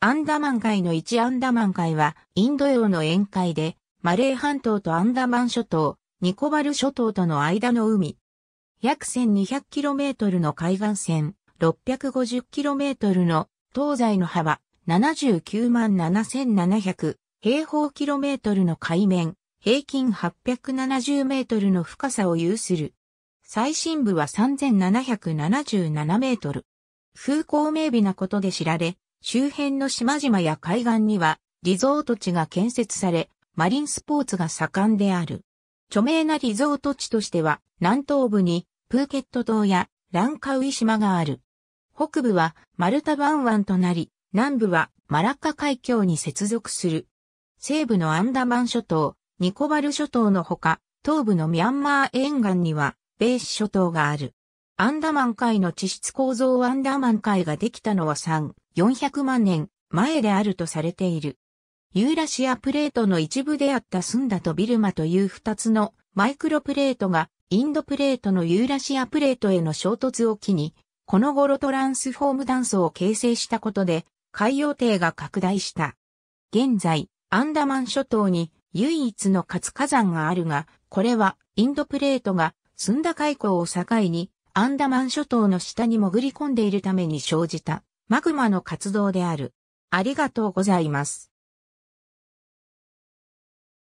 アンダマン海の1アンダマン海は、インド洋の沿海で、マレー半島とアンダマン諸島、ニコバル諸島との間の海。約 1200km の海岸線、650km の東西の幅、79万7700平方キロメートルの海面、平均870メートルの深さを有する。最深部は3777メートル。風光明媚なことで知られ、周辺の島々や海岸にはリゾート地が建設され、マリンスポーツが盛んである。著名なリゾート地としては、南東部にプーケット島やランカウイ島がある。北部はマルタ湾湾となり、南部はマラッカ海峡に接続する。西部のアンダマン諸島、ニコバル諸島のほか、東部のミャンマー沿岸には、ベース諸島がある。アンダマン海の地質構造アンダマン海ができたのは3、400万年前であるとされている。ユーラシアプレートの一部であったスンダとビルマという二つのマイクロプレートがインドプレートのユーラシアプレートへの衝突を機に、この頃トランスフォーム断層を形成したことで、海洋底が拡大した。現在、アンダマン諸島に唯一の活火山があるが、これはインドプレートがスンダ海溝を境にアンダマン諸島の下に潜り込んでいるために生じたマグマの活動である。ありがとうございます。